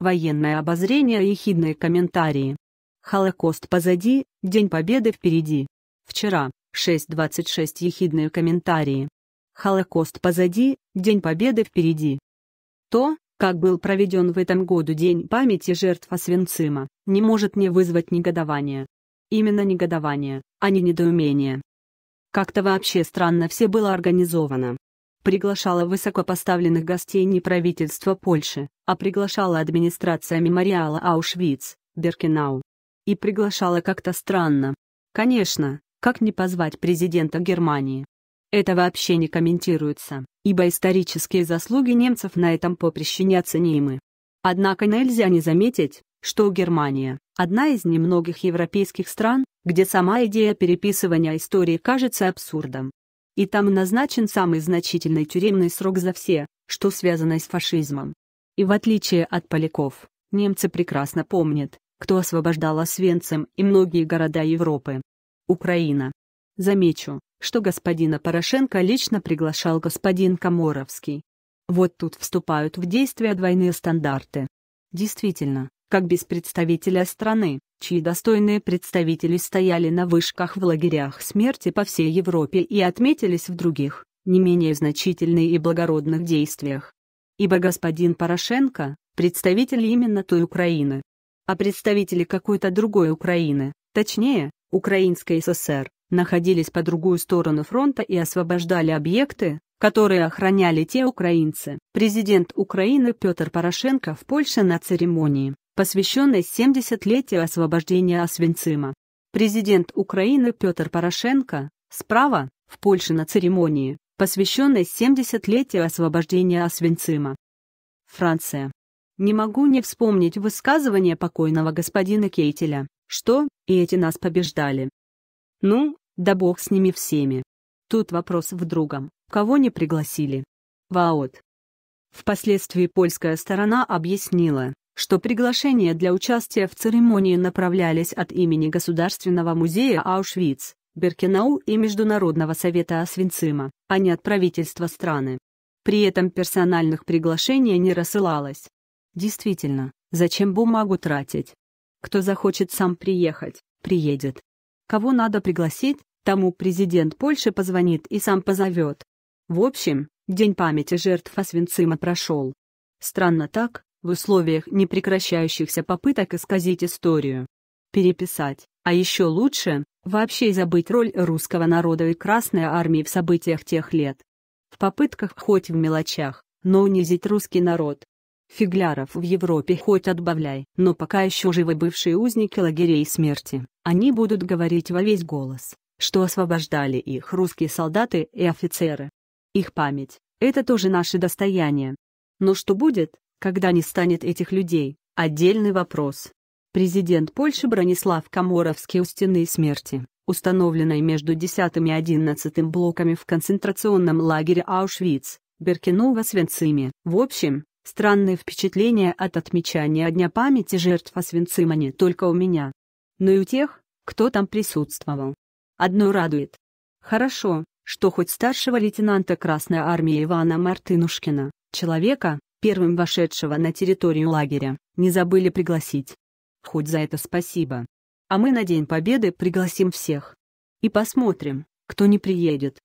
военное обозрение и хидные комментарии. Холокост позади, День Победы впереди. Вчера, 6.26 ехидные комментарии. Холокост позади, День Победы впереди. То, как был проведен в этом году День памяти жертв Освенцима, не может не вызвать негодования. Именно негодование, а не недоумение. Как-то вообще странно все было организовано приглашала высокопоставленных гостей не правительство Польши, а приглашала администрация мемориала Аушвиц, Беркенау. И приглашала как-то странно. Конечно, как не позвать президента Германии? Это вообще не комментируется, ибо исторические заслуги немцев на этом поприще неоценимы. Однако нельзя не заметить, что Германия – одна из немногих европейских стран, где сама идея переписывания истории кажется абсурдом и там назначен самый значительный тюремный срок за все, что связано с фашизмом. И в отличие от поляков, немцы прекрасно помнят, кто освобождал Освенцим и многие города Европы. Украина. Замечу, что господина Порошенко лично приглашал господин Комаровский. Вот тут вступают в действие двойные стандарты. Действительно, как без представителя страны, чьи достойные представители стояли на вышках в лагерях смерти по всей Европе и отметились в других, не менее значительных и благородных действиях. Ибо господин Порошенко – представитель именно той Украины. А представители какой-то другой Украины, точнее, Украинской ССР, находились по другую сторону фронта и освобождали объекты, которые охраняли те украинцы. Президент Украины Петр Порошенко в Польше на церемонии, посвященной 70-летию освобождения Освенцима. Президент Украины Петр Порошенко, справа, в Польше на церемонии, посвященной 70-летию освобождения Освенцима. Франция. Не могу не вспомнить высказывание покойного господина Кейтеля, что и эти нас побеждали. Ну, да бог с ними всеми. Тут вопрос в другом, кого не пригласили. Ваот. Впоследствии польская сторона объяснила, что приглашения для участия в церемонии направлялись от имени Государственного музея Аушвиц, Беркенау и Международного совета Освенцима, а не от правительства страны. При этом персональных приглашений не рассылалось. Действительно, зачем бумагу тратить? Кто захочет сам приехать, приедет. Кого надо пригласить, тому президент Польши позвонит и сам позовет. В общем, День памяти жертв Освенцима прошел. Странно так, в условиях непрекращающихся попыток исказить историю, переписать, а еще лучше, вообще забыть роль русского народа и Красной армии в событиях тех лет. В попытках хоть в мелочах, но унизить русский народ. Фигляров в Европе хоть отбавляй, но пока еще живы бывшие узники лагерей смерти, они будут говорить во весь голос, что освобождали их русские солдаты и офицеры. Их память — это тоже наше достояние. Но что будет, когда не станет этих людей – отдельный вопрос. Президент Польши Бронислав Коморовский у стены смерти, установленной между 10 и 11 блоками в концентрационном лагере Аушвиц, Беркинова Свенциме. В общем, странные впечатления от отмечания Дня памяти жертв Освенцима не только у меня, но и у тех, кто там присутствовал. Одно радует. Хорошо, что хоть старшего лейтенанта Красной Армии Ивана Мартынушкина, человека, первым вошедшего на территорию лагеря, не забыли пригласить. Хоть за это спасибо. А мы на День Победы пригласим всех. И посмотрим, кто не приедет.